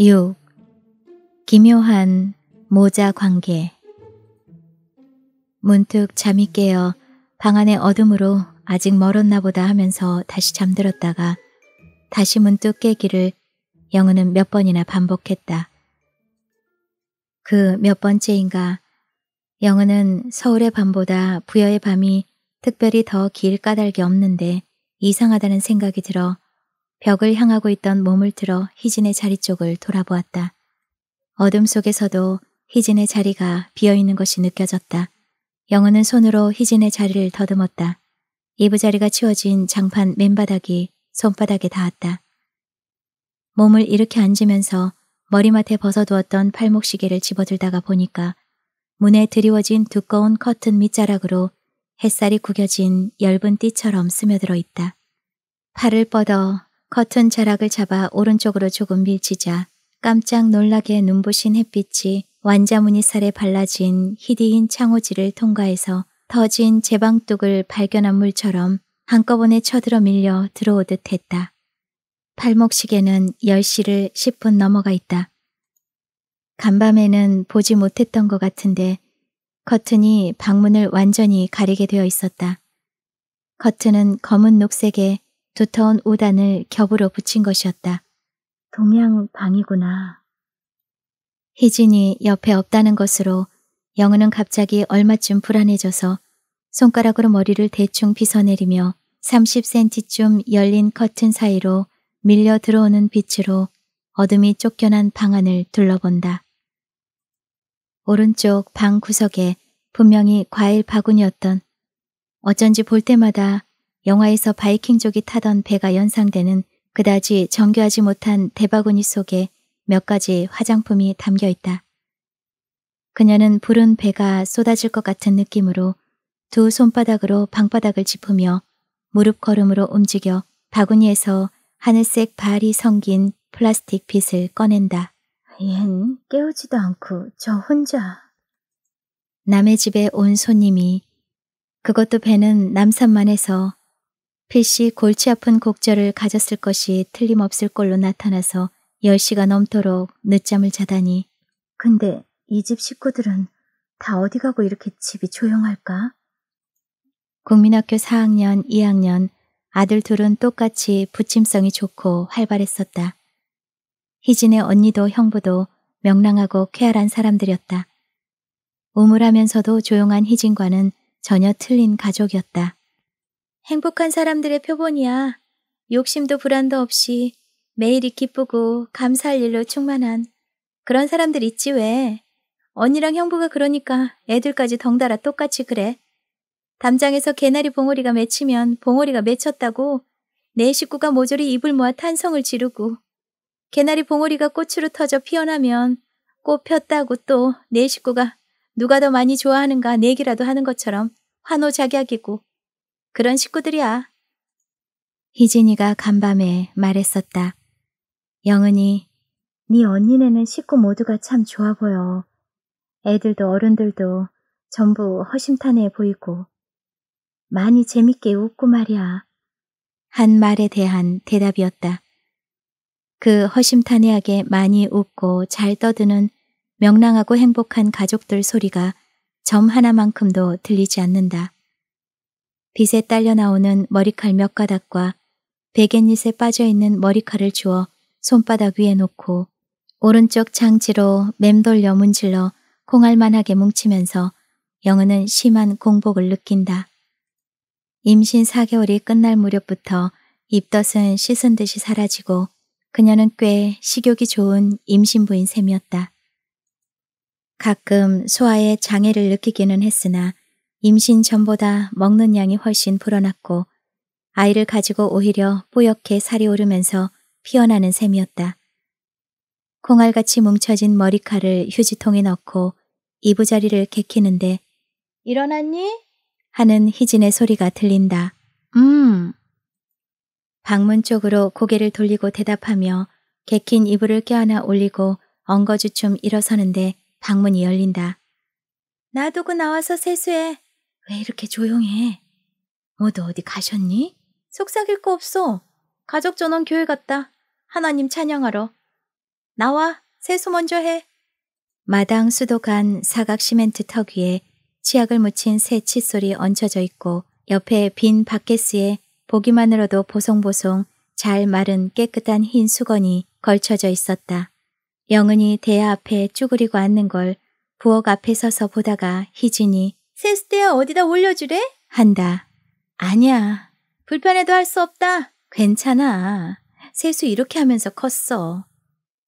6. 기묘한 모자 관계 문득 잠이 깨어 방 안의 어둠으로 아직 멀었나 보다 하면서 다시 잠들었다가 다시 문득 깨기를 영은은몇 번이나 반복했다. 그 몇 번째인가 영은은 서울의 밤보다 부여의 밤이 특별히 더 길 까닭이 없는데 이상하다는 생각이 들어 벽을 향하고 있던 몸을 들어 희진의 자리 쪽을 돌아보았다. 어둠 속에서도 희진의 자리가 비어있는 것이 느껴졌다. 영우는 손으로 희진의 자리를 더듬었다. 이부자리가 치워진 장판 맨바닥이 손바닥에 닿았다. 몸을 이렇게 앉으면서 머리맡에 벗어두었던 팔목시계를 집어들다가 보니까 문에 드리워진 두꺼운 커튼 밑자락으로 햇살이 구겨진 엷은 띠처럼 스며들어 있다. 팔을 뻗어 커튼 자락을 잡아 오른쪽으로 조금 밀치자 깜짝 놀라게 눈부신 햇빛이 완자무늬 살에 발라진 희디인 창호지를 통과해서 터진 제방뚝을 발견한 물처럼 한꺼번에 쳐들어 밀려 들어오듯 했다. 팔목시계는 10시를 10분 넘어가 있다. 간밤에는 보지 못했던 것 같은데 커튼이 방문을 완전히 가리게 되어 있었다. 커튼은 검은 녹색의 두터운 우단을 겹으로 붙인 것이었다. 동양 방이구나. 희진이 옆에 없다는 것으로 영은은 갑자기 얼마쯤 불안해져서 손가락으로 머리를 대충 빗어내리며 30cm쯤 열린 커튼 사이로 밀려 들어오는 빛으로 어둠이 쫓겨난 방 안을 둘러본다. 오른쪽 방 구석에 분명히 과일 바구니였던 어쩐지 볼 때마다 영화에서 바이킹족이 타던 배가 연상되는 그다지 정교하지 못한 대바구니 속에 몇 가지 화장품이 담겨 있다. 그녀는 부른 배가 쏟아질 것 같은 느낌으로 두 손바닥으로 방바닥을 짚으며 무릎 걸음으로 움직여 바구니에서 하늘색 발이 성긴 플라스틱 빗을 꺼낸다. 얜 깨우지도 않고 저 혼자. 남의 집에 온 손님이 그것도 배는 남산만에서 필시 골치 아픈 곡절을 가졌을 것이 틀림없을 걸로 나타나서 10시가 넘도록 늦잠을 자다니. 근데 이 집 식구들은 다 어디 가고 이렇게 집이 조용할까? 국민학교 4학년, 2학년 아들 둘은 똑같이 부침성이 좋고 활발했었다. 희진의 언니도 형부도 명랑하고 쾌활한 사람들이었다. 우물하면서도 조용한 희진과는 전혀 틀린 가족이었다. 행복한 사람들의 표본이야. 욕심도 불안도 없이 매일이 기쁘고 감사할 일로 충만한 그런 사람들 있지 왜. 언니랑 형부가 그러니까 애들까지 덩달아 똑같이 그래. 담장에서 개나리 봉오리가 맺히면 봉오리가 맺혔다고 내 식구가 모조리 입을 모아 탄성을 지르고 개나리 봉오리가 꽃으로 터져 피어나면 꽃 폈다고 또 내 식구가 누가 더 많이 좋아하는가 내기라도 하는 것처럼 환호작약이고 그런 식구들이야. 희진이가 간밤에 말했었다. 영은이, 네 언니네는 식구 모두가 참 좋아 보여. 애들도 어른들도 전부 허심탄회해 보이고 많이 재밌게 웃고 말이야. 한 말에 대한 대답이었다. 그 허심탄회하게 많이 웃고 잘 떠드는 명랑하고 행복한 가족들 소리가 점 하나만큼도 들리지 않는다. 빛에 딸려 나오는 머리칼 몇 가닥과 베갯잎에 빠져있는 머리칼을 주어 손바닥 위에 놓고 오른쪽 장지로 맴돌려 문질러 콩알만하게 뭉치면서 영은은 심한 공복을 느낀다. 임신 4개월이 끝날 무렵부터 입덧은 씻은 듯이 사라지고 그녀는 꽤 식욕이 좋은 임신부인 셈이었다. 가끔 소아에 장애를 느끼기는 했으나 임신 전보다 먹는 양이 훨씬 불어났고 아이를 가지고 오히려 뿌옇게 살이 오르면서 피어나는 셈이었다. 콩알같이 뭉쳐진 머리칼을 휴지통에 넣고 이부자리를 개키는데 일어났니? 하는 희진의 소리가 들린다. 음. 방문 쪽으로 고개를 돌리고 대답하며 개킨 이불을 껴안아 올리고 엉거주춤 일어서는데 방문이 열린다. 나두고 나와서 세수해. 왜 이렇게 조용해? 모두 어디 가셨니? 속삭일 거 없어. 가족 전원 교회 갔다. 하나님 찬양하러. 나와. 세수 먼저 해. 마당 수도관 사각 시멘트 턱 위에 치약을 묻힌 새 칫솔이 얹혀져 있고 옆에 빈 바켓스에 보기만으로도 보송보송 잘 마른 깨끗한 흰 수건이 걸쳐져 있었다. 영은이 대야 앞에 쭈그리고 앉는 걸 부엌 앞에 서서 보다가 희진이 세수대야 어디다 올려주래? 한다. 아니야. 불편해도 할 수 없다. 괜찮아. 세수 이렇게 하면서 컸어.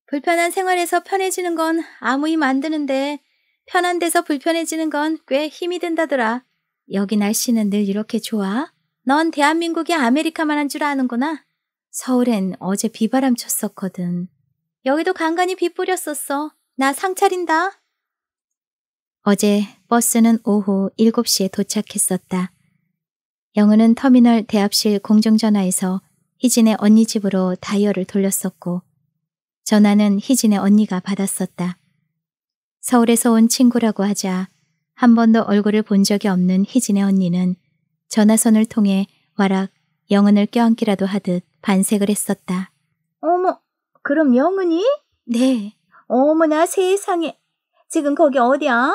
불편한 생활에서 편해지는 건 아무 힘 안 드는데 편한 데서 불편해지는 건 꽤 힘이 든다더라. 여기 날씨는 늘 이렇게 좋아? 넌 대한민국이 아메리카만 한 줄 아는구나. 서울엔 어제 비바람 쳤었거든. 여기도 간간히 비 뿌렸었어. 나상 차린다. 어제 버스는 오후 7시에 도착했었다. 영은은 터미널 대합실 공중전화에서 희진의 언니 집으로 다이얼을 돌렸었고 전화는 희진의 언니가 받았었다. 서울에서 온 친구라고 하자 한 번도 얼굴을 본 적이 없는 희진의 언니는 전화선을 통해 와락 영은을 껴안기라도 하듯 반색을 했었다. 어머, 그럼 영은이? 네. 어머나 세상에. 지금 거기 어디야?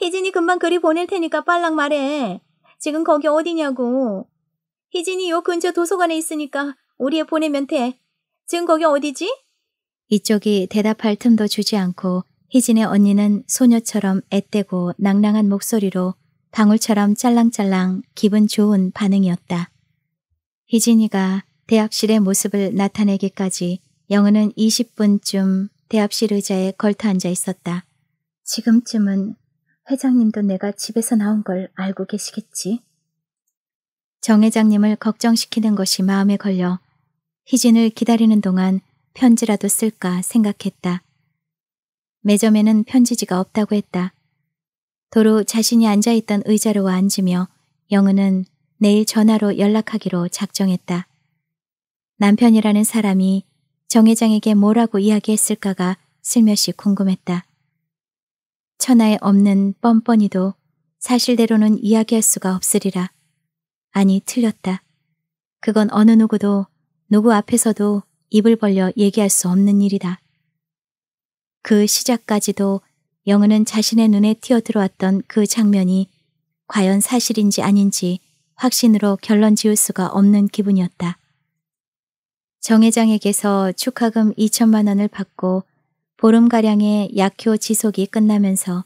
희진이 금방 그리 보낼 테니까 빨랑 말해. 지금 거기 어디냐고. 희진이 요 근처 도서관에 있으니까 우리 애 보내면 돼. 지금 거기 어디지? 이쪽이 대답할 틈도 주지 않고 희진의 언니는 소녀처럼 앳되고 낭랑한 목소리로 방울처럼 짤랑짤랑 기분 좋은 반응이었다. 희진이가 대합실의 모습을 나타내기까지 영은은 20분쯤 대합실 의자에 걸터 앉아 있었다. 지금쯤은 회장님도 내가 집에서 나온 걸 알고 계시겠지. 정 회장님을 걱정시키는 것이 마음에 걸려 희진을 기다리는 동안 편지라도 쓸까 생각했다. 매점에는 편지지가 없다고 했다. 도로 자신이 앉아있던 의자로 앉으며 영은은 내일 전화로 연락하기로 작정했다. 남편이라는 사람이 정 회장에게 뭐라고 이야기했을까가 슬며시 궁금했다. 천하에 없는 뻔뻔이도 사실대로는 이야기할 수가 없으리라. 아니, 틀렸다. 그건 어느 누구도 누구 앞에서도 입을 벌려 얘기할 수 없는 일이다. 그 시작까지도 영은은 자신의 눈에 튀어들어왔던 그 장면이 과연 사실인지 아닌지 확신으로 결론 지을 수가 없는 기분이었다. 정회장에게서 축하금 2천만 원을 받고 보름가량의 약효 지속이 끝나면서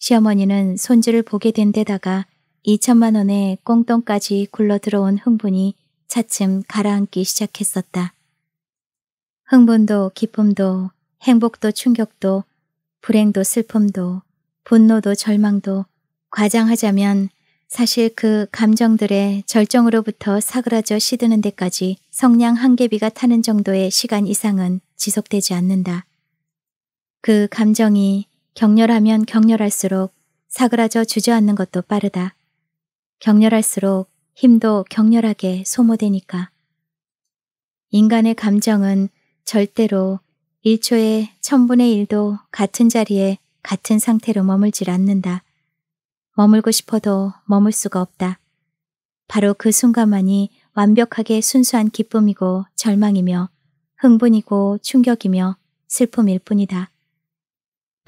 시어머니는 손주를 보게 된 데다가 2천만 원의 꽁돈까지 굴러 들어온 흥분이 차츰 가라앉기 시작했었다. 흥분도 기쁨도 행복도 충격도 불행도 슬픔도 분노도 절망도 과장하자면 사실 그 감정들의 절정으로부터 사그라져 시드는 데까지 성냥 한계비가 타는 정도의 시간 이상은 지속되지 않는다. 그 감정이 격렬하면 격렬할수록 사그라져 주저앉는 것도 빠르다. 격렬할수록 힘도 격렬하게 소모되니까. 인간의 감정은 절대로 1초에 1 0분의 1도 같은 자리에 같은 상태로 머물질 않는다. 머물고 싶어도 머물 수가 없다. 바로 그 순간만이 완벽하게 순수한 기쁨이고 절망이며 흥분이고 충격이며 슬픔일 뿐이다.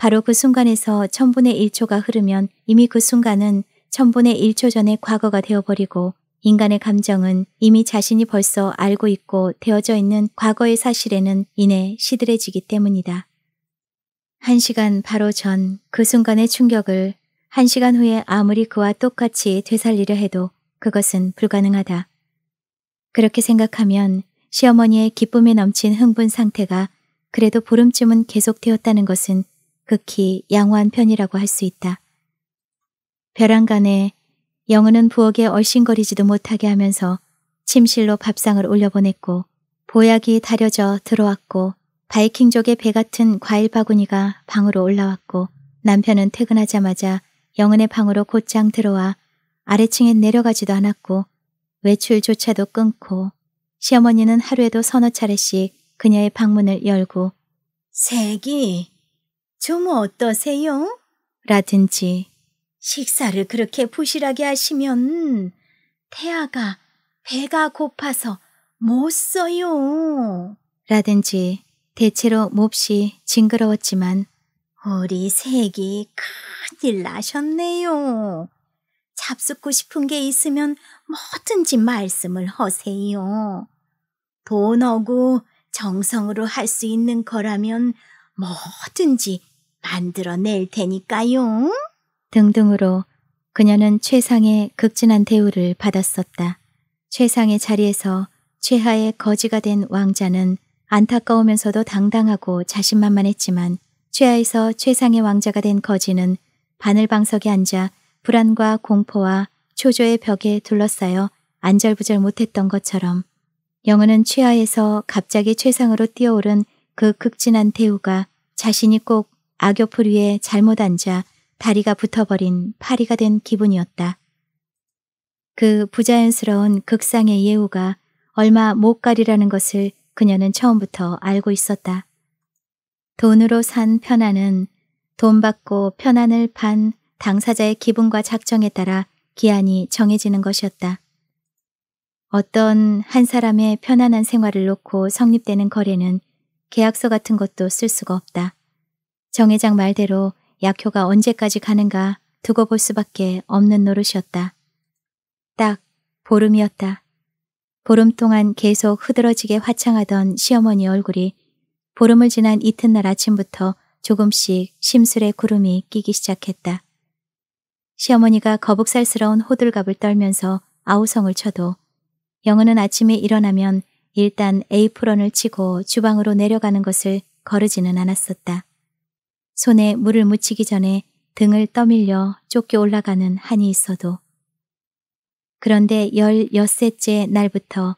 바로 그 순간에서 천분의 1초가 흐르면 이미 그 순간은 천분의 1초 전에 과거가 되어버리고 인간의 감정은 이미 자신이 벌써 알고 있고 되어져 있는 과거의 사실에는 인해 시들해지기 때문이다. 한 시간 바로 전 그 순간의 충격을 한 시간 후에 아무리 그와 똑같이 되살리려 해도 그것은 불가능하다. 그렇게 생각하면 시어머니의 기쁨에 넘친 흥분 상태가 그래도 보름쯤은 계속되었다는 것은 극히 양호한 편이라고 할 수 있다. 벼랑간에 영은은 부엌에 얼씬거리지도 못하게 하면서 침실로 밥상을 올려보냈고 보약이 다려져 들어왔고 바이킹족의 배 같은 과일 바구니가 방으로 올라왔고 남편은 퇴근하자마자 영은의 방으로 곧장 들어와 아래층엔 내려가지도 않았고 외출조차도 끊고 시어머니는 하루에도 서너 차례씩 그녀의 방문을 열고 세기 좀 어떠세요? 라든지 식사를 그렇게 부실하게 하시면 태아가 배가 고파서 못 써요. 라든지 대체로 몹시 징그러웠지만 우리 색이 큰일 나셨네요. 잡숫고 싶은 게 있으면 뭐든지 말씀을 하세요. 돈 어구 정성으로 할 수 있는 거라면 뭐든지 만들어낼 테니까요. 등등으로 그녀는 최상의 극진한 대우를 받았었다. 최상의 자리에서 최하의 거지가 된 왕자는 안타까우면서도 당당하고 자신만만했지만 최하에서 최상의 왕자가 된 거지는 바늘방석에 앉아 불안과 공포와 초조의 벽에 둘러싸여 안절부절 못했던 것처럼 영은은 최하에서 갑자기 최상으로 뛰어오른 그 극진한 대우가 자신이 꼭 악요풀 위에 잘못 앉아 다리가 붙어버린 파리가 된 기분이었다. 그 부자연스러운 극상의 예우가 얼마 못 가리라는 것을 그녀는 처음부터 알고 있었다. 돈으로 산 편안은 돈 받고 편안을 판 당사자의 기분과 작정에 따라 기한이 정해지는 것이었다. 어떤 한 사람의 편안한 생활을 놓고 성립되는 거래는 계약서 같은 것도 쓸 수가 없다. 정 회장 말대로 약효가 언제까지 가는가 두고 볼 수밖에 없는 노릇이었다. 딱 보름이었다. 보름 동안 계속 흐드러지게 화창하던 시어머니 얼굴이 보름을 지난 이튿날 아침부터 조금씩 심술의 구름이 끼기 시작했다. 시어머니가 거북살스러운 호들갑을 떨면서 아우성을 쳐도 영은은 아침에 일어나면 일단 에이프런을 치고 주방으로 내려가는 것을 거르지는 않았었다. 손에 물을 묻히기 전에 등을 떠밀려 쫓겨 올라가는 한이 있어도 그런데 열여섯째 날부터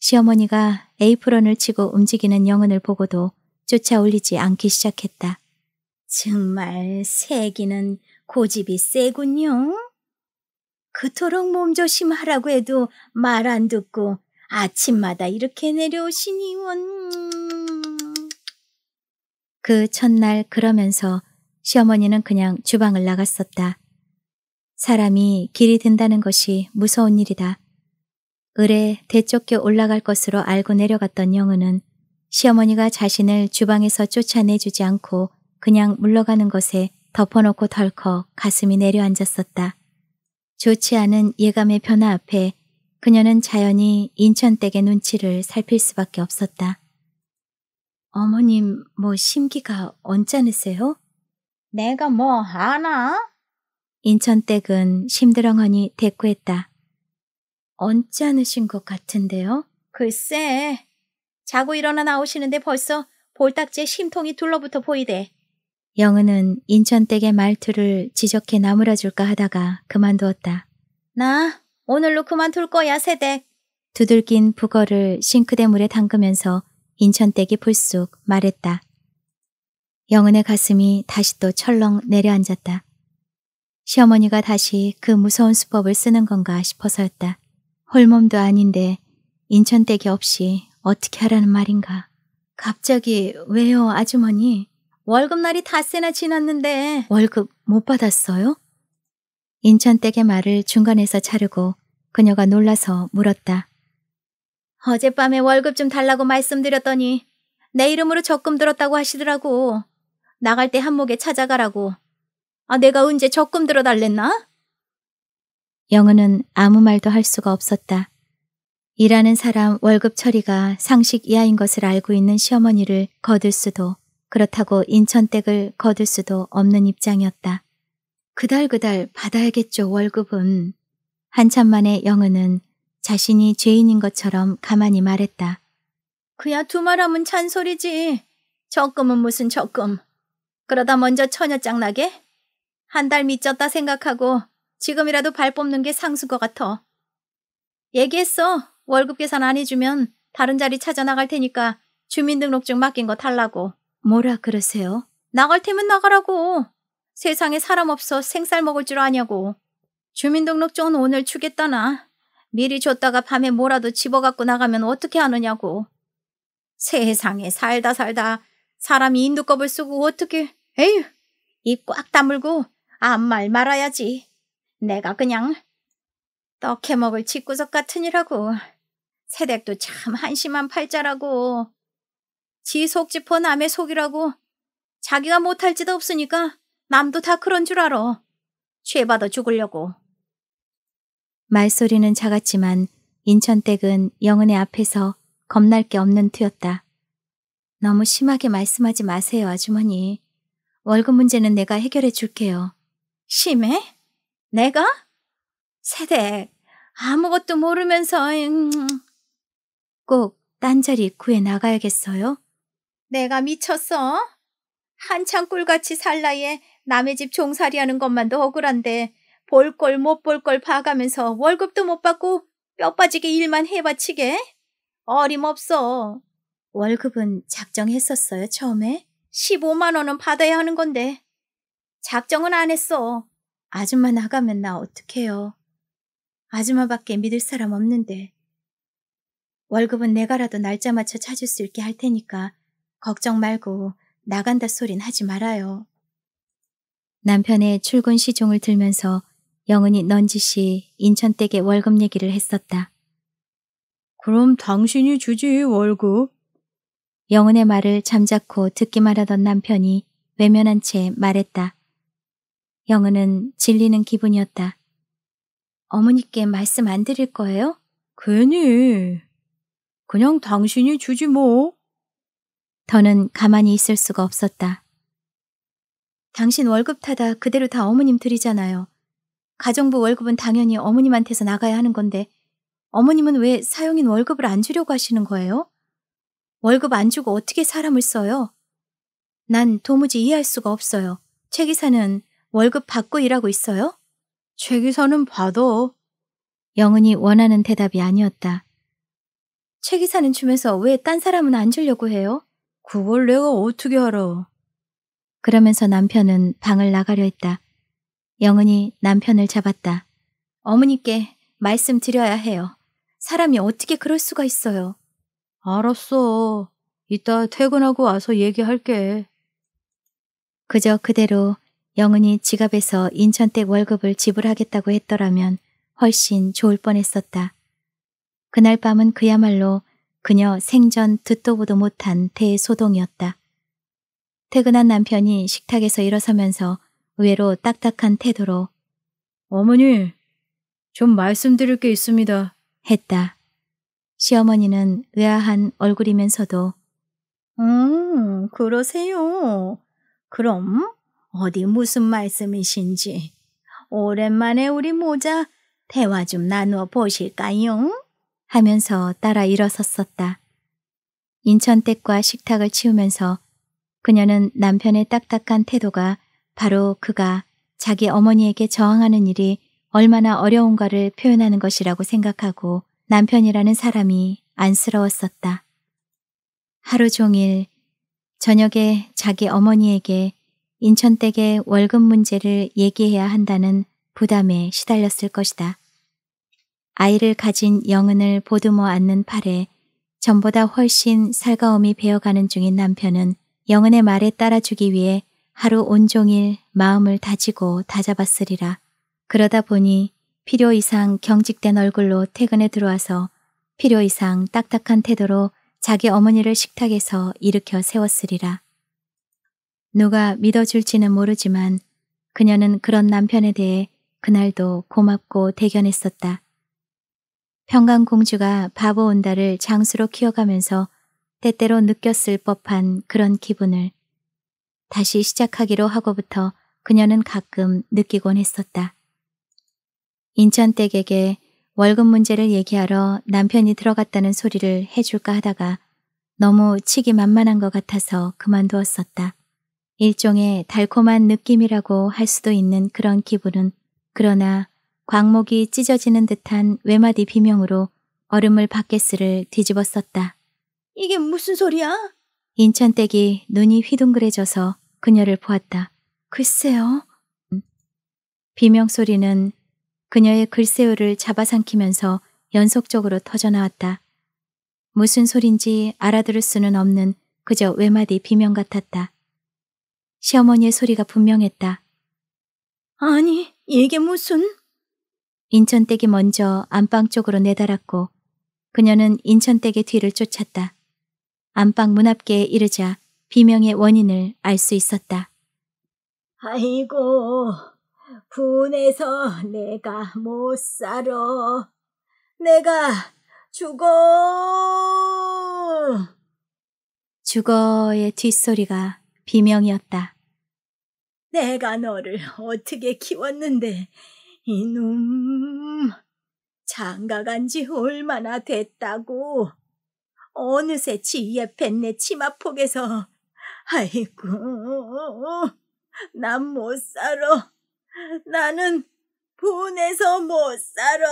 시어머니가 에이프런을 치고 움직이는 영혼을 보고도 쫓아올리지 않기 시작했다. 정말 새기는 고집이 세군요. 그토록 몸조심하라고 해도 말 안 듣고 아침마다 이렇게 내려오시니 원... 그 첫날 그러면서 시어머니는 그냥 주방을 나갔었다. 사람이 길이 든다는 것이 무서운 일이다. 을에 대쫓겨 올라갈 것으로 알고 내려갔던 영은은 시어머니가 자신을 주방에서 쫓아내주지 않고 그냥 물러가는 것에 덮어놓고 덜컥 가슴이 내려앉았었다. 좋지 않은 예감의 변화 앞에 그녀는 자연히 인천댁의 눈치를 살필 수밖에 없었다. 어머님 뭐 심기가 언짢으세요? 내가 뭐하나 인천댁은 심드렁하니 대꾸했다. 언짢으신 것 같은데요? 글쎄, 자고 일어나 나오시는데 벌써 볼딱지에 심통이 둘러붙어 보이대. 영은은 인천댁의 말투를 지적해 나무라줄까 하다가 그만두었다. 나 오늘로 그만둘 거야, 세댁. 두들긴 북어를 싱크대 물에 담그면서 인천댁이 불쑥 말했다. 영은의 가슴이 다시 또 철렁 내려앉았다. 시어머니가 다시 그 무서운 수법을 쓰는 건가 싶어서였다. 홀몸도 아닌데 인천댁이 없이 어떻게 하라는 말인가. 갑자기 왜요 아주머니? 월급날이 닷새나 지났는데 월급 못 받았어요? 인천댁의 말을 중간에서 자르고 그녀가 놀라서 물었다. 어젯밤에 월급 좀 달라고 말씀드렸더니 내 이름으로 적금 들었다고 하시더라고. 나갈 때 한목에 찾아가라고. 아, 내가 언제 적금 들어달랬나? 영은은 아무 말도 할 수가 없었다. 일하는 사람 월급 처리가 상식 이하인 것을 알고 있는 시어머니를 거둘 수도 그렇다고 인천댁을 거둘 수도 없는 입장이었다. 그달그달 받아야겠죠 월급은. 한참 만에 영은은 자신이 죄인인 것처럼 가만히 말했다. 그야 두 말하면 잔소리지. 적금은 무슨 적금. 그러다 먼저 처녀짝 나게? 한 달 미쳤다 생각하고 지금이라도 발 뽑는 게 상수거 같아. 얘기했어. 월급 계산 안 해주면 다른 자리 찾아 나갈 테니까 주민등록증 맡긴 거 달라고. 뭐라 그러세요? 나갈 테면 나가라고. 세상에 사람 없어 생쌀 먹을 줄 아냐고. 주민등록증은 오늘 주겠다나. 미리 줬다가 밤에 뭐라도 집어갖고 나가면 어떻게 하느냐고. 세상에 살다 살다 사람이 인두껍을 쓰고 어떻게 에휴 입 꽉 다물고 아무 말 말아야지. 내가 그냥 떡해 먹을 집구석 같으니라고. 새댁도 참 한심한 팔자라고. 지속 짚어 남의 속이라고. 자기가 못할 지도 없으니까 남도 다 그런 줄 알아. 죄 받아 죽으려고. 말소리는 작았지만 인천댁은 영은의 앞에서 겁날 게 없는 투였다. 너무 심하게 말씀하지 마세요, 아주머니. 월급 문제는 내가 해결해 줄게요. 심해? 내가? 세대 아무것도 모르면서 음... 꼭 딴자리 구해 나가야겠어요? 내가 미쳤어? 한창 꿀같이 살 나이에 남의 집 종살이하는 것만도 억울한데 볼걸못볼걸 봐가면서 월급도 못 받고 뼈 빠지게 일만 해바치게? 어림없어. 월급은 작정했었어요, 처음에? 15만 원은 받아야 하는 건데. 작정은 안 했어. 아줌마 나가면 나 어떡해요. 아줌마밖에 믿을 사람 없는데. 월급은 내가라도 날짜 맞춰 찾을 수 있게 할 테니까 걱정 말고 나간다 소린 하지 말아요. 남편의 출근 시종을 들면서 영은이 넌지시 인천댁에 월급 얘기를 했었다. 그럼 당신이 주지 월급. 영은의 말을 잠자코 듣기만 하던 남편이 외면한 채 말했다. 영은은 질리는 기분이었다. 어머니께 말씀 안 드릴 거예요? 괜히. 그냥 당신이 주지 뭐. 더는 가만히 있을 수가 없었다. 당신 월급 타다 그대로 다 어머님 드리잖아요. 가정부 월급은 당연히 어머님한테서 나가야 하는 건데 어머님은 왜 사용인 월급을 안 주려고 하시는 거예요? 월급 안 주고 어떻게 사람을 써요? 난 도무지 이해할 수가 없어요. 최 기사는 월급 받고 일하고 있어요? 최 기사는 받아. 영은이 원하는 대답이 아니었다. 최 기사는 주면서 왜 딴 사람은 안 주려고 해요? 그걸 내가 어떻게 알아? 그러면서 남편은 방을 나가려 했다. 영은이 남편을 잡았다. 어머니께 말씀드려야 해요. 사람이 어떻게 그럴 수가 있어요. 알았어. 이따 퇴근하고 와서 얘기할게. 그저 그대로 영은이 지갑에서 인천댁 월급을 지불하겠다고 했더라면 훨씬 좋을 뻔했었다. 그날 밤은 그야말로 그녀 생전 듣도 보도 못한 대소동이었다. 퇴근한 남편이 식탁에서 일어서면서 의외로 딱딱한 태도로 어머니, 좀 말씀드릴 게 있습니다. 했다. 시어머니는 의아한 얼굴이면서도 음, 그러세요. 그럼 어디 무슨 말씀이신지 오랜만에 우리 모자 대화 좀 나누어 보실까요? 하면서 따라 일어섰었다. 인천댁과 식탁을 치우면서 그녀는 남편의 딱딱한 태도가 바로 그가 자기 어머니에게 저항하는 일이 얼마나 어려운가를 표현하는 것이라고 생각하고 남편이라는 사람이 안쓰러웠었다. 하루 종일 저녁에 자기 어머니에게 인천댁의 월급 문제를 얘기해야 한다는 부담에 시달렸을 것이다. 아이를 가진 영은을 보듬어 안는 팔에 전보다 훨씬 살가움이 배어가는 중인 남편은 영은의 말에 따라주기 위해 하루 온종일 마음을 다지고 다잡았으리라. 그러다 보니 필요 이상 경직된 얼굴로 퇴근에 들어와서 필요 이상 딱딱한 태도로 자기 어머니를 식탁에서 일으켜 세웠으리라. 누가 믿어줄지는 모르지만 그녀는 그런 남편에 대해 그날도 고맙고 대견했었다. 평강공주가 바보 온다를 장수로 키워가면서 때때로 느꼈을 법한 그런 기분을 다시 시작하기로 하고부터 그녀는 가끔 느끼곤 했었다. 인천댁에게 월급 문제를 얘기하러 남편이 들어갔다는 소리를 해줄까 하다가 너무 치기 만만한 것 같아서 그만두었었다. 일종의 달콤한 느낌이라고 할 수도 있는 그런 기분은 그러나 광목이 찢어지는 듯한 외마디 비명으로 얼음을 밖에스를 뒤집었었다. 이게 무슨 소리야? 인천댁이 눈이 휘둥그레져서 그녀를 보았다. 글쎄요. 비명소리는 그녀의 글쎄요를 잡아삼키면서 연속적으로 터져나왔다. 무슨 소린지 알아들을 수는 없는 그저 외마디 비명 같았다. 시어머니의 소리가 분명했다. 아니, 이게 무슨... 인천댁이 먼저 안방 쪽으로 내달았고 그녀는 인천댁의 뒤를 쫓았다. 안방 문 앞에 이르자 비명의 원인을 알 수 있었다. 아이고, 분해서 내가 못 살아. 내가 죽어! 죽어의 뒷소리가 비명이었다. 내가 너를 어떻게 키웠는데, 이놈. 장가간 지 얼마나 됐다고. 어느새 지옆에 내 치마폭에서 아이고, 난못 살아. 나는 분해서 못 살아.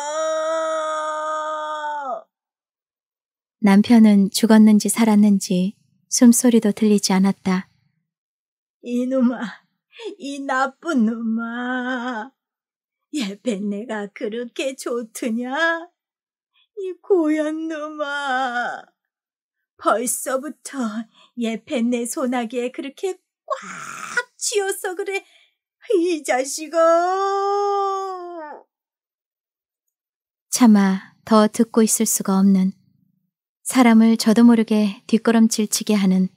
남편은 죽었는지 살았는지 숨소리도 들리지 않았다. 이놈아, 이 나쁜 놈아. 예배내가 그렇게 좋드냐이 고얀 놈아. 벌써부터 예펜네 소나기에 그렇게 꽉 쥐어서 그래. 이 자식아. 차마 더 듣고 있을 수가 없는 사람을 저도 모르게 뒷걸음질치게 하는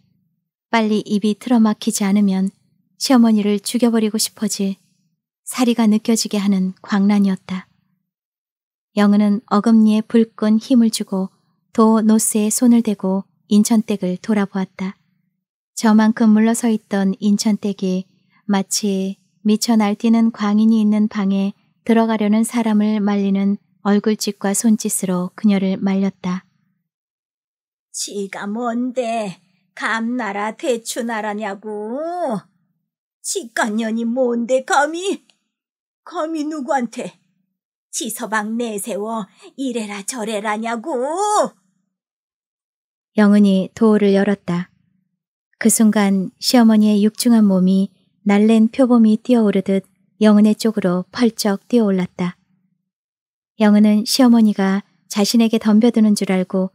빨리 입이 틀어막히지 않으면 시어머니를 죽여버리고 싶어질 사리가 느껴지게 하는 광란이었다. 영은은 어금니에 불끈 힘을 주고 도 노스에 손을 대고 인천댁을 돌아보았다. 저만큼 물러서 있던 인천댁이 마치 미쳐 날뛰는 광인이 있는 방에 들어가려는 사람을 말리는 얼굴짓과 손짓으로 그녀를 말렸다. 지가 뭔데 감나라 대추나라냐고. 직관년이 뭔데 감히. 감히 누구한테. 지서방 내세워 이래라 저래라냐고. 영은이 도어를 열었다. 그 순간 시어머니의 육중한 몸이 날랜 표범이 뛰어오르듯 영은의 쪽으로 펄쩍 뛰어올랐다. 영은은 시어머니가 자신에게 덤벼드는 줄 알고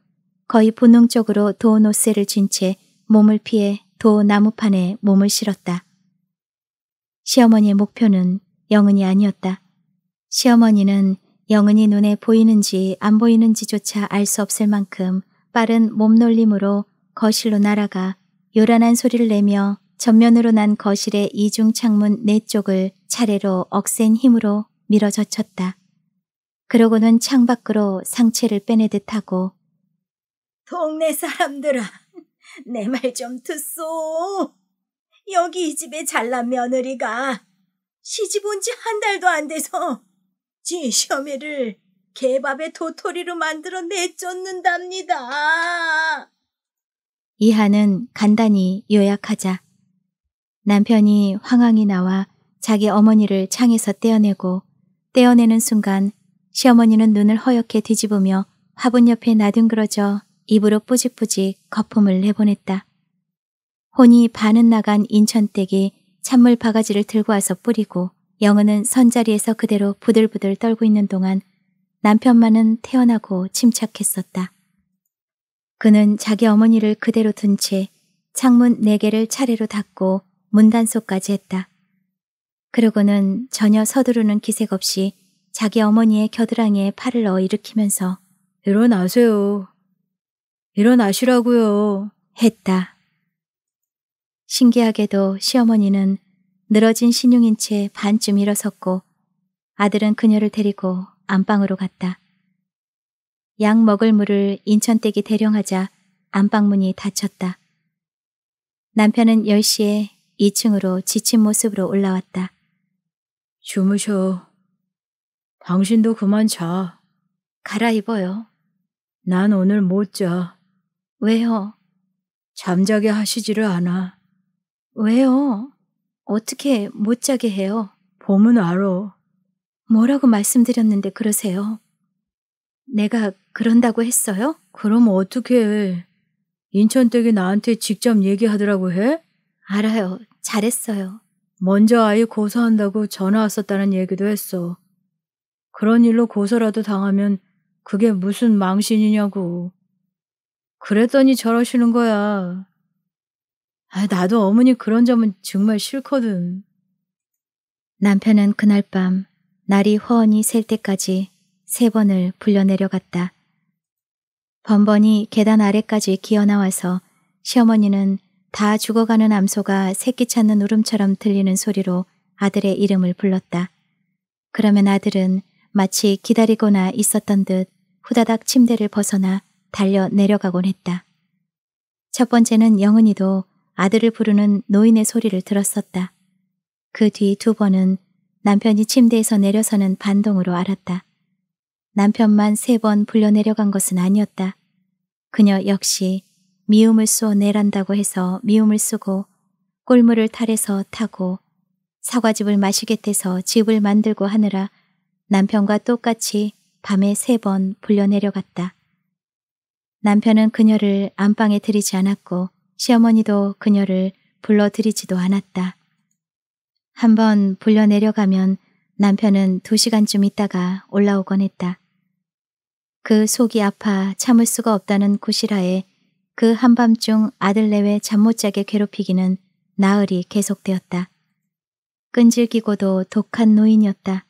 거의 본능적으로 도어 노쇠를 쥔 채 몸을 피해 도어 나무판에 몸을 실었다. 시어머니의 목표는 영은이 아니었다. 시어머니는 영은이 눈에 보이는지 안 보이는지조차 알 수 없을 만큼 빠른 몸놀림으로 거실로 날아가 요란한 소리를 내며 전면으로 난 거실의 이중 창문 네 쪽을 차례로 억센 힘으로 밀어 젖혔다. 그러고는 창밖으로 상체를 빼내듯 하고 동네 사람들아 내 말 좀 듣소. 여기 이 집에 잘난 며느리가 시집 온 지 한 달도 안 돼서 지 시어미를 개밥의 도토리로 만들어 내쫓는답니다. 이하는 간단히 요약하자. 남편이 황황이 나와 자기 어머니를 창에서 떼어내고 떼어내는 순간 시어머니는 눈을 허옇게 뒤집으며 화분 옆에 나뒹그러져 입으로 뿌직뿌직 거품을 내보냈다. 혼이 반은 나간 인천댁이 찬물 바가지를 들고 와서 뿌리고 영은은 선자리에서 그대로 부들부들 떨고 있는 동안 남편만은 태어나고 침착했었다. 그는 자기 어머니를 그대로 둔 채 창문 네 개를 차례로 닫고 문단속까지 했다. 그러고는 전혀 서두르는 기색 없이 자기 어머니의 겨드랑이에 팔을 넣어 일으키면서 일어나세요. 일어나시라고요. 했다. 신기하게도 시어머니는 늘어진 신용인 채 반쯤 일어섰고 아들은 그녀를 데리고 안방으로 갔다. 약 먹을 물을 인천댁이 대령하자 안방문이 닫혔다. 남편은 10시에 2층으로 지친 모습으로 올라왔다. 주무셔. 당신도 그만 자. 갈아입어요. 난 오늘 못 자. 왜요? 잠자게 하시지를 않아. 왜요? 어떻게 못 자게 해요? 봄은 알아. 뭐라고 말씀드렸는데 그러세요? 내가 그런다고 했어요? 그럼 어떻게 인천댁이 나한테 직접 얘기하더라고 해? 알아요. 잘했어요. 먼저 아이 고소한다고 전화 왔었다는 얘기도 했어. 그런 일로 고소라도 당하면 그게 무슨 망신이냐고. 그랬더니 저러시는 거야. 아, 나도 어머니 그런 점은 정말 싫거든. 남편은 그날 밤 날이 훤히 셀 때까지 세 번을 불려 내려갔다. 번번이 계단 아래까지 기어나와서 시어머니는 다 죽어가는 암소가 새끼 찾는 울음처럼 들리는 소리로 아들의 이름을 불렀다. 그러면 아들은 마치 기다리거나 있었던 듯 후다닥 침대를 벗어나 달려 내려가곤 했다. 첫 번째는 영은이도 아들을 부르는 노인의 소리를 들었었다. 그 뒤 두 번은 남편이 침대에서 내려서는 반동으로 알았다. 남편만 세 번 불려 내려간 것은 아니었다. 그녀 역시 미움을 쏘내란다고 해서 미움을 쏘고 꿀물을 탈해서 타고 사과즙을 마시게돼서 집을 만들고 하느라 남편과 똑같이 밤에 세 번 불려 내려갔다. 남편은 그녀를 안방에 들이지 않았고 시어머니도 그녀를 불러들이지도 않았다. 한번 불려 내려가면 남편은 두 시간쯤 있다가 올라오곤 했다. 그 속이 아파 참을 수가 없다는 구실하에 그 한밤중 아들 내외 잠 못 자게 괴롭히기는 나흘이 계속되었다. 끈질기고도 독한 노인이었다.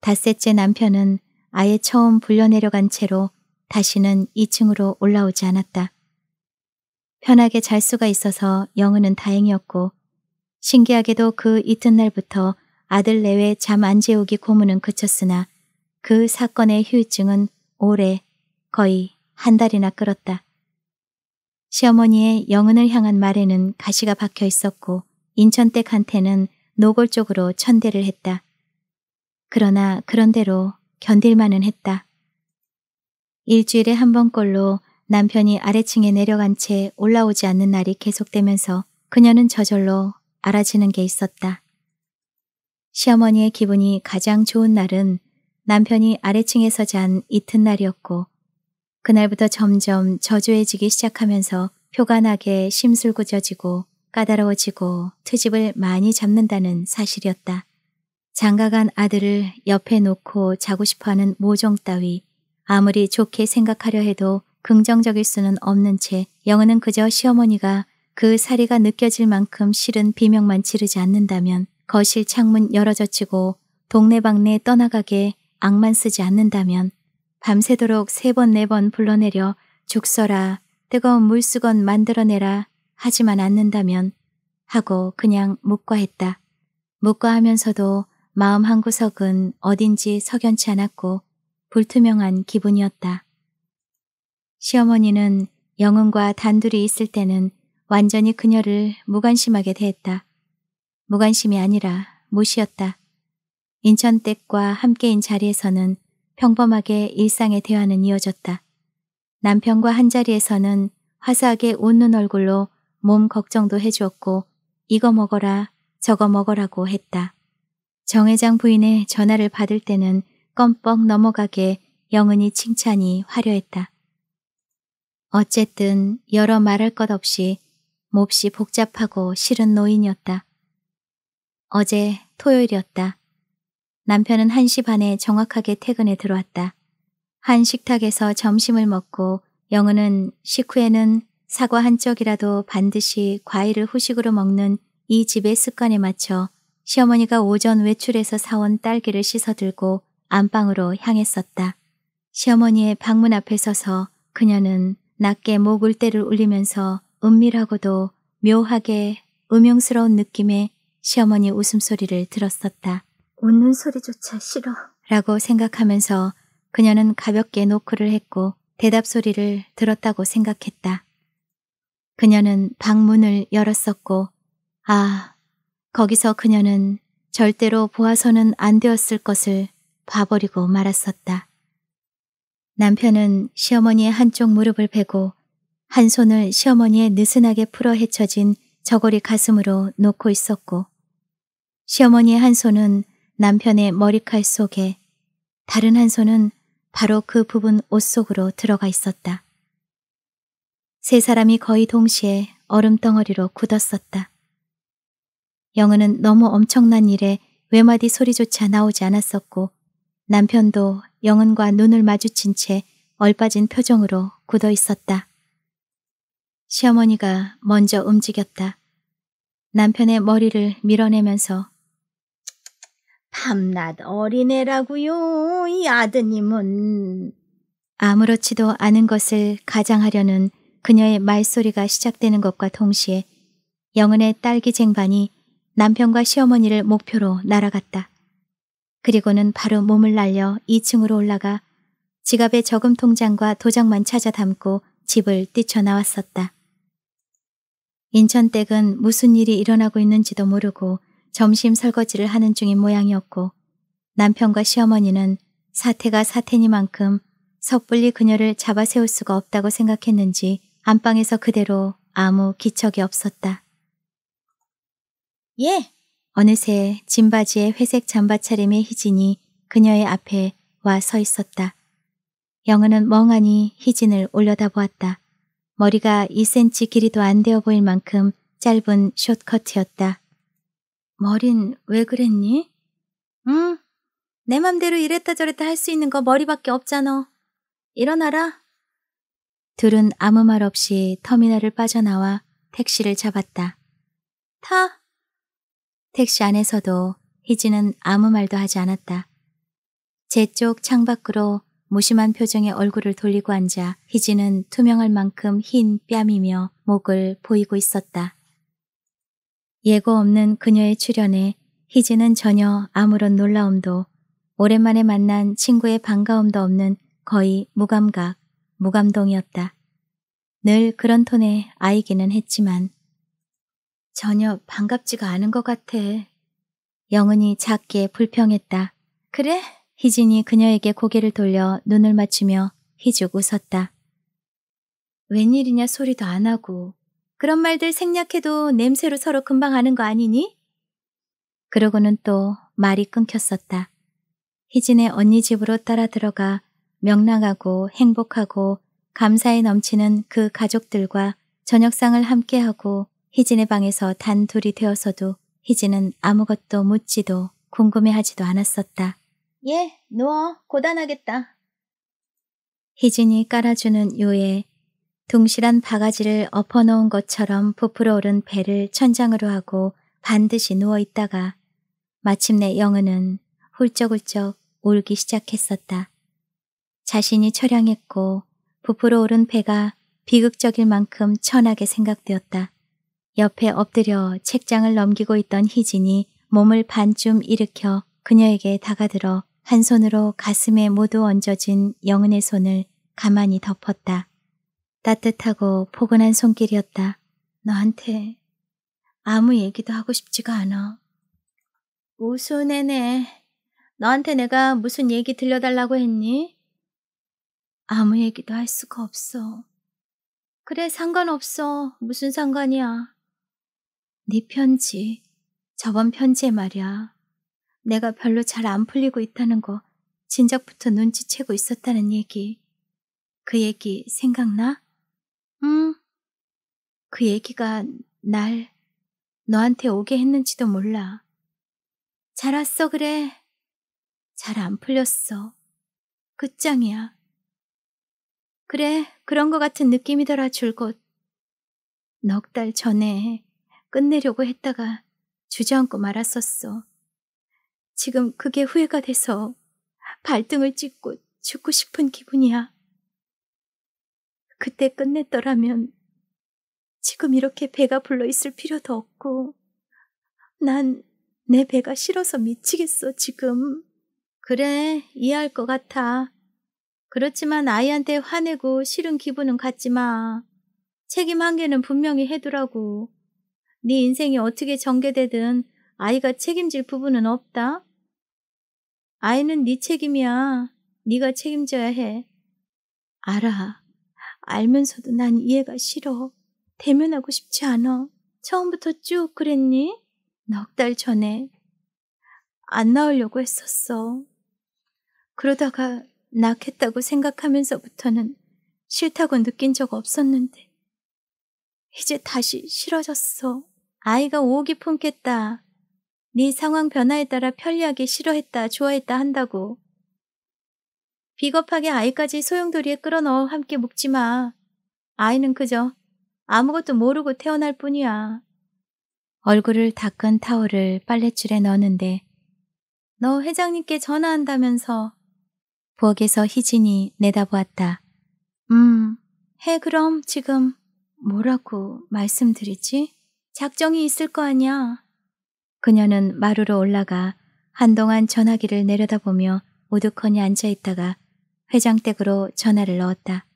닷새째 남편은 아예 처음 불려 내려간 채로 다시는 2층으로 올라오지 않았다. 편하게 잘 수가 있어서 영은은 다행이었고 신기하게도 그 이튿날부터 아들 내외 잠 안 재우기 고문은 그쳤으나 그 사건의 후유증은 오래 거의 한 달이나 끌었다. 시어머니의 영은을 향한 말에는 가시가 박혀 있었고 인천댁한테는 노골적으로 천대를 했다. 그러나 그런대로 견딜만은 했다. 일주일에 한 번꼴로 남편이 아래층에 내려간 채 올라오지 않는 날이 계속되면서 그녀는 저절로 알아지는게 있었다. 시어머니의 기분이 가장 좋은 날은 남편이 아래층에서 잔 이튿날이었고 그날부터 점점 저조해지기 시작하면서 표가 나게 심술궂어지고 까다로워지고 트집을 많이 잡는다는 사실이었다. 장가간 아들을 옆에 놓고 자고 싶어하는 모종 따위 아무리 좋게 생각하려 해도 긍정적일 수는 없는 채 영은은 그저 시어머니가 그 사리가 느껴질 만큼 실은 비명만 지르지 않는다면 거실 창문 열어젖히고 동네방네 떠나가게 악만 쓰지 않는다면 밤새도록 세 번 네번 네 불러내려 죽서라 뜨거운 물수건 만들어내라 하지만 않는다면 하고 그냥 묵과했다. 묵과하면서도 마음 한구석은 어딘지 석연치 않았고 불투명한 기분이었다. 시어머니는 영은과 단둘이 있을 때는 완전히 그녀를 무관심하게 대했다. 무관심이 아니라 무시였다. 인천댁과 함께인 자리에서는 평범하게 일상의 대화는 이어졌다. 남편과 한자리에서는 화사하게 웃는 얼굴로 몸 걱정도 해주었고 이거 먹어라 저거 먹어라고 했다. 정 회장 부인의 전화를 받을 때는 껌뻑 넘어가게 영은이 칭찬이 화려했다. 어쨌든 여러 말할 것 없이 몹시 복잡하고 싫은 노인이었다. 어제 토요일이었다. 남편은 1시 반에 정확하게 퇴근에 들어왔다. 한 식탁에서 점심을 먹고 영은은 식후에는 사과 한 쪽이라도 반드시 과일을 후식으로 먹는 이 집의 습관에 맞춰 시어머니가 오전 외출해서 사온 딸기를 씻어들고 안방으로 향했었다. 시어머니의 방문 앞에 서서 그녀는 낮게 목울대를 울리면서 은밀하고도 묘하게 음흉스러운 느낌의 시어머니 웃음소리를 들었었다. 웃는 소리조차 싫어. 라고 생각하면서 그녀는 가볍게 노크를 했고 대답 소리를 들었다고 생각했다. 그녀는 방문을 열었었고, 아, 거기서 그녀는 절대로 보아서는 안 되었을 것을 봐버리고 말았었다. 남편은 시어머니의 한쪽 무릎을 베고 한 손을 시어머니의 느슨하게 풀어 헤쳐진 저고리 가슴으로 놓고 있었고 시어머니의 한 손은 남편의 머리칼 속에 다른 한 손은 바로 그 부분 옷 속으로 들어가 있었다. 세 사람이 거의 동시에 얼음덩어리로 굳었었다. 영은은 너무 엄청난 일에 외마디 소리조차 나오지 않았었고 남편도 영은과 눈을 마주친 채 얼빠진 표정으로 굳어 있었다. 시어머니가 먼저 움직였다. 남편의 머리를 밀어내면서 밤낮 어린애라고요. 이 아드님은 아무렇지도 않은 것을 가장하려는 그녀의 말소리가 시작되는 것과 동시에 영은의 딸기 쟁반이 남편과 시어머니를 목표로 날아갔다. 그리고는 바로 몸을 날려 2층으로 올라가 지갑의 저금 통장과 도장만 찾아 담고 집을 뛰쳐나왔었다. 인천댁은 무슨 일이 일어나고 있는지도 모르고 점심 설거지를 하는 중인 모양이었고 남편과 시어머니는 사태가 사태니만큼 섣불리 그녀를 잡아 세울 수가 없다고 생각했는지 안방에서 그대로 아무 기척이 없었다. 예! 어느새 짐바지에 회색 잠바 차림의 희진이 그녀의 앞에 와 서 있었다. 영은은 멍하니 희진을 올려다보았다. 머리가 2cm 길이도 안 되어 보일 만큼 짧은 숏커트였다. 머린 왜 그랬니? 응, 내 맘대로 이랬다 저랬다 할 수 있는 거 머리밖에 없잖아. 일어나라. 둘은 아무 말 없이 터미널을 빠져나와 택시를 잡았다. 타! 택시 안에서도 희진은 아무 말도 하지 않았다. 제 쪽 창밖으로 무심한 표정에 얼굴을 돌리고 앉아 희진은 투명할 만큼 흰 뺨이며 목을 보이고 있었다. 예고 없는 그녀의 출연에 희진은 전혀 아무런 놀라움도 오랜만에 만난 친구의 반가움도 없는 거의 무감각, 무감동이었다. 늘 그런 톤의 아이기는 했지만 전혀 반갑지가 않은 것 같아. 영은이 작게 불평했다. 그래? 희진이 그녀에게 고개를 돌려 눈을 맞추며 희죽 웃었다. 웬일이냐 소리도 안 하고 그런 말들 생략해도 냄새로 서로 금방 아는 거 아니니? 그러고는 또 말이 끊겼었다. 희진의 언니 집으로 따라 들어가 명랑하고 행복하고 감사에 넘치는 그 가족들과 저녁상을 함께하고 희진의 방에서 단둘이 되어서도 희진은 아무것도 묻지도 궁금해하지도 않았었다. 예, 누워. 고단하겠다. 희진이 깔아주는 요에 동실한 바가지를 엎어놓은 것처럼 부풀어 오른 배를 천장으로 하고 반드시 누워 있다가 마침내 영은은 훌쩍훌쩍 울기 시작했었다. 자신이 처량했고 부풀어 오른 배가 비극적일 만큼 천하게 생각되었다. 옆에 엎드려 책장을 넘기고 있던 희진이 몸을 반쯤 일으켜 그녀에게 다가들어 한 손으로 가슴에 모두 얹어진 영은의 손을 가만히 덮었다. 따뜻하고 포근한 손길이었다. 너한테 아무 얘기도 하고 싶지가 않아. 우순 애네. 너한테 내가 무슨 얘기 들려달라고 했니? 아무 얘기도 할 수가 없어. 그래 상관없어. 무슨 상관이야. 네 편지. 저번 편지에 말이야. 내가 별로 잘 안 풀리고 있다는 거 진작부터 눈치채고 있었다는 얘기. 그 얘기 생각나? 응. 그 얘기가 날 너한테 오게 했는지도 몰라. 잘 왔어, 그래. 잘 안 풀렸어. 끝장이야. 그래, 그런 것 같은 느낌이더라, 줄곧. 넉 달 전에 끝내려고 했다가 주저앉고 말았었어. 지금 그게 후회가 돼서 발등을 찢고 죽고 싶은 기분이야. 그때 끝냈더라면 지금 이렇게 배가 불러 있을 필요도 없고 난 내 배가 싫어서 미치겠어 지금. 그래 이해할 것 같아. 그렇지만 아이한테 화내고 싫은 기분은 갖지 마. 책임 한계는 분명히 해두라고. 네 인생이 어떻게 전개되든 아이가 책임질 부분은 없다. 아이는 네 책임이야. 네가 책임져야 해. 알아. 알면서도 난 이해가 싫어. 대면하고 싶지 않아. 처음부터 쭉 그랬니? 넉 달 전에 안 나오려고 했었어. 그러다가 낳겠다고 생각하면서부터는 싫다고 느낀 적 없었는데 이제 다시 싫어졌어. 아이가 오기 품겠다. 네 상황 변화에 따라 편리하게 싫어했다 좋아했다 한다고. 비겁하게 아이까지 소용돌이에 끌어넣어 함께 묵지 마. 아이는 그저 아무것도 모르고 태어날 뿐이야. 얼굴을 닦은 타월을 빨랫줄에 넣는데 너 회장님께 전화한다면서 부엌에서 희진이 내다보았다. 음, 해 그럼 지금 뭐라고 말씀드리지? 작정이 있을 거 아니야. 그녀는 마루로 올라가 한동안 전화기를 내려다보며 우두커니 앉아있다가 회장댁으로 전화를 넣었다.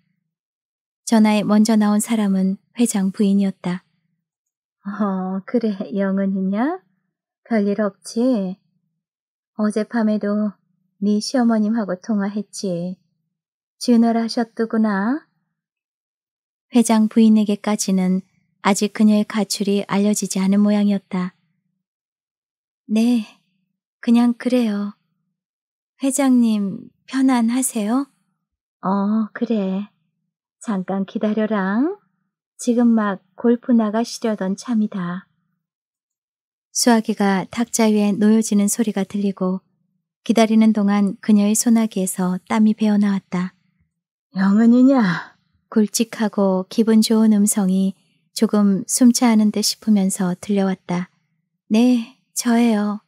전화에 먼저 나온 사람은 회장 부인이었다. 어, 그래, 영은이냐? 별일 없지? 어젯밤에도 네 시어머님하고 통화했지. 진월하셨더구나. 회장 부인에게까지는 아직 그녀의 가출이 알려지지 않은 모양이었다. 네, 그냥 그래요. 회장님 편안하세요? 어, 그래. 잠깐 기다려랑. 지금 막 골프 나가시려던 참이다. 수화기가 탁자 위에 놓여지는 소리가 들리고 기다리는 동안 그녀의 소나기에서 땀이 배어나왔다. 영은이냐? 굵직하고 기분 좋은 음성이 조금 숨차하는 듯 싶으면서 들려왔다. 네, 저예요.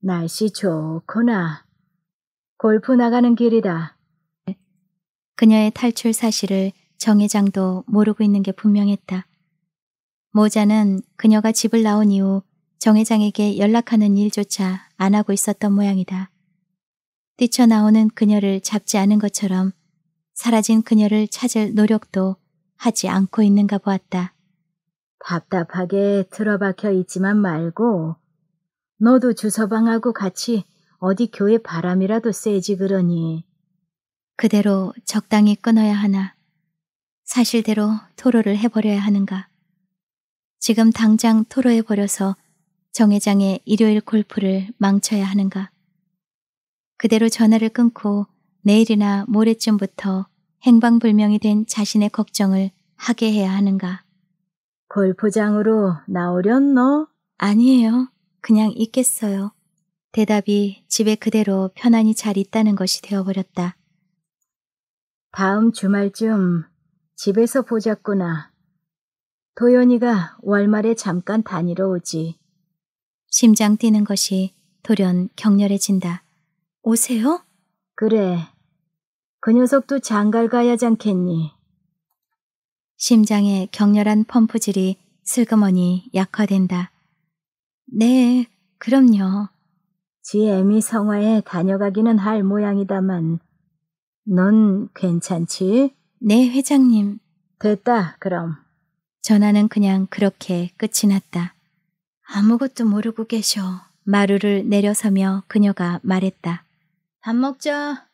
날씨 좋구나. 골프 나가는 길이다. 그녀의 탈출 사실을 정회장도 모르고 있는 게 분명했다. 모자는 그녀가 집을 나온 이후 정회장에게 연락하는 일조차 안 하고 있었던 모양이다. 뛰쳐나오는 그녀를 잡지 않은 것처럼 사라진 그녀를 찾을 노력도 하지 않고 있는가 보았다. 답답하게 틀어박혀 있지만 말고 너도 주서방하고 같이 어디 교회 바람이라도 쐬지 그러니. 그대로 적당히 끊어야 하나. 사실대로 토로를 해버려야 하는가. 지금 당장 토로해버려서 정회장의 일요일 골프를 망쳐야 하는가. 그대로 전화를 끊고 내일이나 모레쯤부터 행방불명이 된 자신의 걱정을 하게 해야 하는가. 골프장으로 나오련 너? 아니에요. 그냥 있겠어요. 대답이 집에 그대로 편안히 잘 있다는 것이 되어버렸다. 다음 주말쯤 집에서 보자꾸나. 도연이가 월말에 잠깐 다니러 오지. 심장 뛰는 것이 돌연 격렬해진다. 오세요? 그래. 그 녀석도 장갈 가야지 않겠니? 심장의 격렬한 펌프질이 슬그머니 약화된다. 네, 그럼요. 지 애미 성화에 다녀가기는 할 모양이다만 넌 괜찮지? 네, 회장님. 됐다, 그럼. 전화는 그냥 그렇게 끝이 났다. 아무것도 모르고 계셔. 마루를 내려서며 그녀가 말했다. 밥 먹자.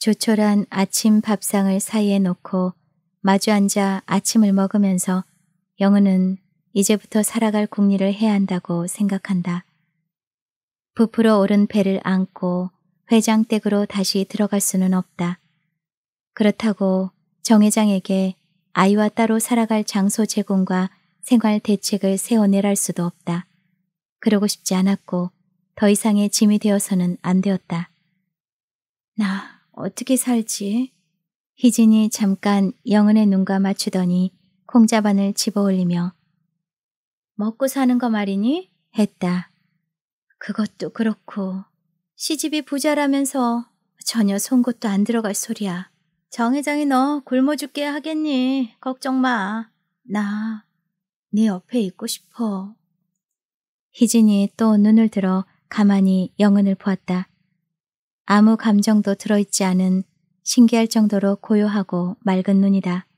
조촐한 아침 밥상을 사이에 놓고 마주 앉아 아침을 먹으면서 영은은 이제부터 살아갈 궁리를 해야 한다고 생각한다. 부풀어 오른 배를 안고 회장댁으로 다시 들어갈 수는 없다. 그렇다고 정 회장에게 아이와 따로 살아갈 장소 제공과 생활 대책을 세워내랄 수도 없다. 그러고 싶지 않았고 더 이상의 짐이 되어서는 안 되었다. 나 어떻게 살지? 희진이 잠깐 영은의 눈과 맞추더니 콩자반을 집어올리며 먹고 사는 거 말이니? 했다. 그것도 그렇고 시집이 부자라면서 전혀 송곳도 안 들어갈 소리야. 정 회장이 너 굶어 죽게 하겠니? 걱정 마. 나 네 옆에 있고 싶어. 희진이 또 눈을 들어 가만히 영은을 보았다. 아무 감정도 들어있지 않은 신기할 정도로 고요하고 맑은 눈이다.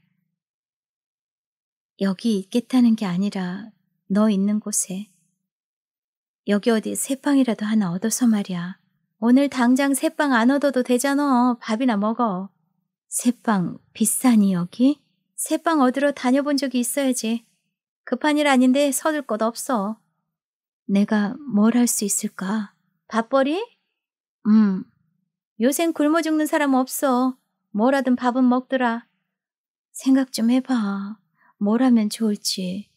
여기 있겠다는 게 아니라 너 있는 곳에. 여기 어디 새빵이라도 하나 얻어서 말이야. 오늘 당장 새빵 안 얻어도 되잖아. 밥이나 먹어. 새빵 비싸니 여기? 새빵 얻으러 다녀본 적이 있어야지. 급한 일 아닌데 서둘 것 없어. 내가 뭘 할 수 있을까? 밥벌이? 음. 요샌 굶어 죽는 사람 없어. 뭐라든 밥은 먹더라. 생각 좀 해봐. 뭘 하면 좋을지.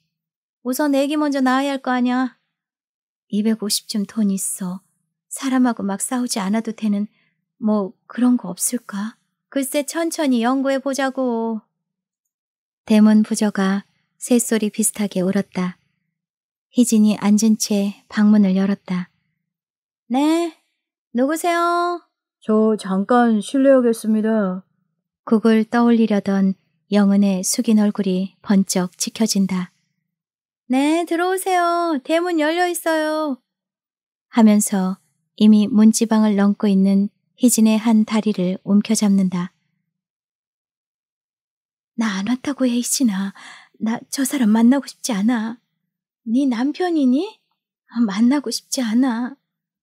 우선 애기 먼저 낳아야 할 거 아냐. 250쯤 돈 있어. 사람하고 막 싸우지 않아도 되는 뭐 그런 거 없을까? 글쎄 천천히 연구해 보자고. 대문 부저가 새소리 비슷하게 울었다. 희진이 앉은 채 방문을 열었다. 네, 누구세요? 저 잠깐 실례하겠습니다. 곡을 떠올리려던 영은의 숙인 얼굴이 번쩍 지켜진다. 네, 들어오세요. 대문 열려 있어요. 하면서 이미 문지방을 넘고 있는 희진의 한 다리를 움켜잡는다. 나 안 왔다고 해, 희진아. 나 저 사람 만나고 싶지 않아. 네 남편이니? 아, 만나고 싶지 않아.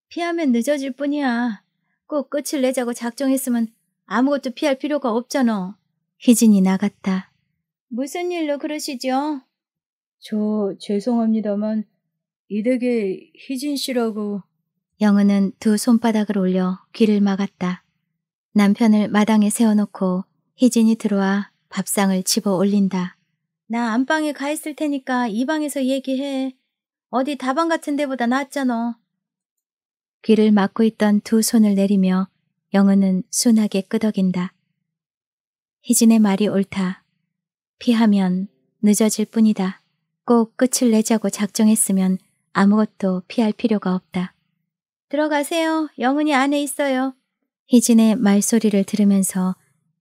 피하면 늦어질 뿐이야. 꼭 끝을 내자고 작정했으면 아무것도 피할 필요가 없잖아. 희진이 나갔다. 무슨 일로 그러시죠? 저 죄송합니다만 이 댁에 희진 씨라고. 영은은 두 손바닥을 올려 귀를 막았다. 남편을 마당에 세워놓고 희진이 들어와 밥상을 집어 올린다. 나 안방에 가 있을 테니까 이 방에서 얘기해. 어디 다방 같은 데보다 낫잖아. 귀를 막고 있던 두 손을 내리며 영은은 순하게 끄덕인다. 희진의 말이 옳다. 피하면 늦어질 뿐이다. 꼭 끝을 내자고 작정했으면 아무것도 피할 필요가 없다. 들어가세요. 영은이 안에 있어요. 희진의 말소리를 들으면서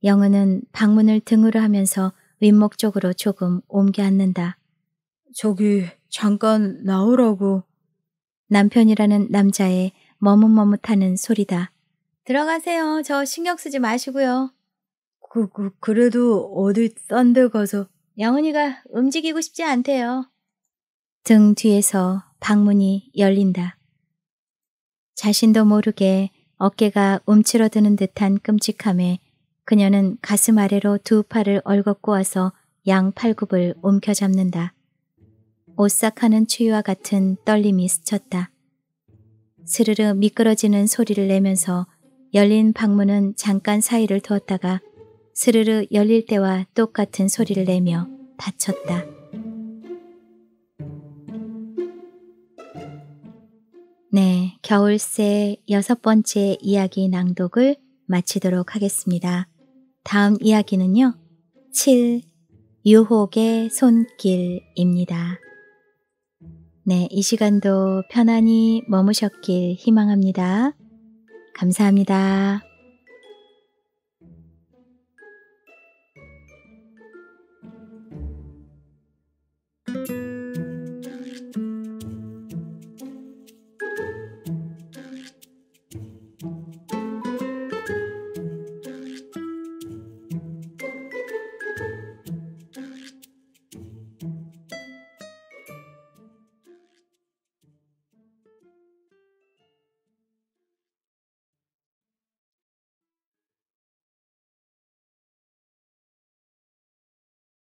영은은 방문을 등으로 하면서 윗목 쪽으로 조금 옮겨 앉는다. 저기 잠깐 나오라고. 남편이라는 남자의 머뭇머뭇하는 소리다. 들어가세요. 저 신경 쓰지 마시고요. 그, 그, 그래도 어디 딴데 가서 영은이가 움직이고 싶지 않대요. 등 뒤에서 방문이 열린다. 자신도 모르게 어깨가 움츠러드는 듯한 끔찍함에 그녀는 가슴 아래로 두 팔을 얼겁고 와서 양 팔굽을 움켜잡는다. 오싹하는 추위와 같은 떨림이 스쳤다. 스르르 미끄러지는 소리를 내면서 열린 방문은 잠깐 사이를 두었다가 스르르 열릴 때와 똑같은 소리를 내며 닫혔다. 네, 겨울새 여섯 번째 이야기 낭독을 마치도록 하겠습니다. 다음 이야기는요, 7. 유혹의 손길입니다. 네, 이 시간도 편안히 머무셨길 희망합니다. 감사합니다.